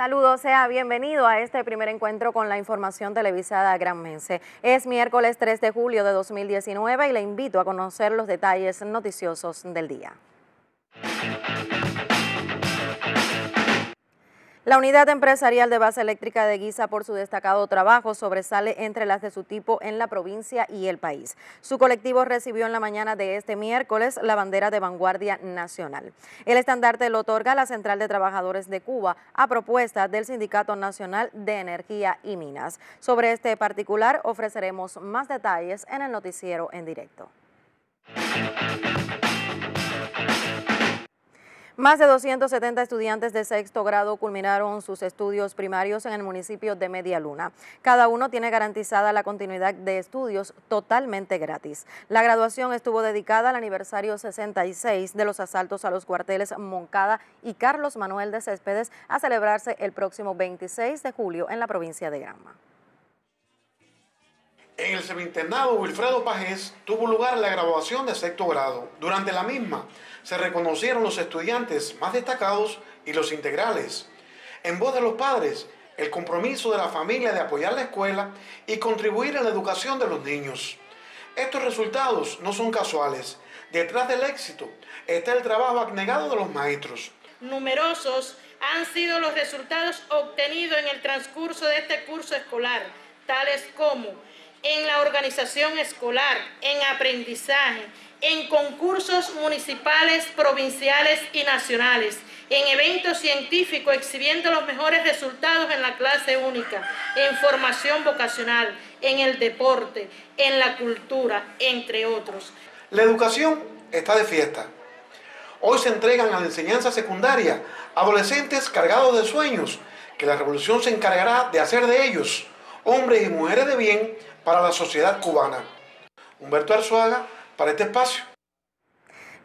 Saludos, sea bienvenido a este primer encuentro con la información televisada Gran Mense. Es miércoles 3 de julio de 2019 y le invito a conocer los detalles noticiosos del día. La unidad empresarial de base eléctrica de Guisa por su destacado trabajo sobresale entre las de su tipo en la provincia y el país. Su colectivo recibió en la mañana de este miércoles la bandera de vanguardia nacional. El estandarte lo otorga la Central de Trabajadores de Cuba a propuesta del Sindicato Nacional de Energía y Minas. Sobre este particular ofreceremos más detalles en el noticiero en directo. Más de 270 estudiantes de sexto grado culminaron sus estudios primarios en el municipio de Media Cada uno tiene garantizada la continuidad de estudios totalmente gratis. La graduación estuvo dedicada al aniversario 66 de los asaltos a los cuarteles Moncada y Carlos Manuel de Céspedes a celebrarse el próximo 26 de julio en la provincia de Granma. En el seminternado Wilfredo Pajés tuvo lugar la graduación de sexto grado. Durante la misma se reconocieron los estudiantes más destacados y los integrales. En voz de los padres, el compromiso de la familia de apoyar la escuela y contribuir a la educación de los niños. Estos resultados no son casuales. Detrás del éxito está el trabajo abnegado de los maestros. Numerosos han sido los resultados obtenidos en el transcurso de este curso escolar, tales como en la organización escolar, en aprendizaje, en concursos municipales, provinciales y nacionales, en eventos científicos exhibiendo los mejores resultados en la clase única, en formación vocacional, en el deporte, en la cultura, entre otros. La educación está de fiesta. Hoy se entregan a la enseñanza secundaria adolescentes cargados de sueños que la revolución se encargará de hacer de ellos hombres y mujeres de bien para la sociedad cubana. Humberto Arzuaga, para este espacio.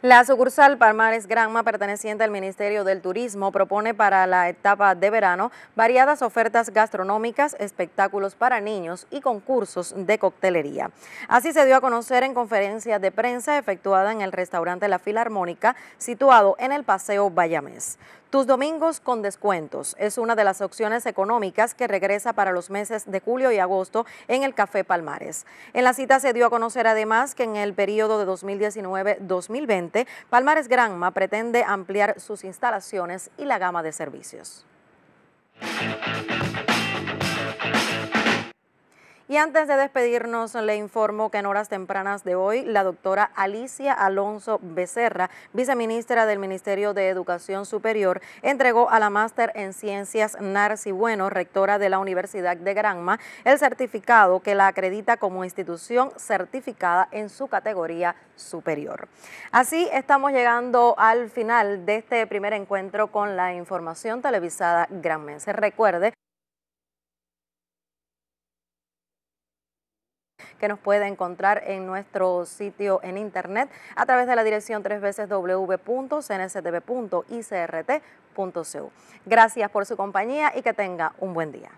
La sucursal Palmares Granma, perteneciente al Ministerio del Turismo, propone para la etapa de verano variadas ofertas gastronómicas, espectáculos para niños y concursos de coctelería. Así se dio a conocer en conferencia de prensa efectuada en el restaurante La Filarmónica, situado en el Paseo Bayamés. Tus domingos con descuentos es una de las opciones económicas que regresa para los meses de julio y agosto en el Café Palmares. En la cita se dio a conocer además que en el periodo de 2019-2020, Palmares Granma pretende ampliar sus instalaciones y la gama de servicios. Y antes de despedirnos, le informo que en horas tempranas de hoy, la doctora Alicia Alonso Becerra, viceministra del Ministerio de Educación Superior, entregó a la máster en Ciencias Narci Bueno, rectora de la Universidad de Granma, el certificado que la acredita como institución certificada en su categoría superior. Así estamos llegando al final de este primer encuentro con la información televisada Gran se Recuerde que nos puede encontrar en nuestro sitio en internet a través de la dirección tres veces www.cnctv.icrt.cu. Gracias por su compañía y que tenga un buen día.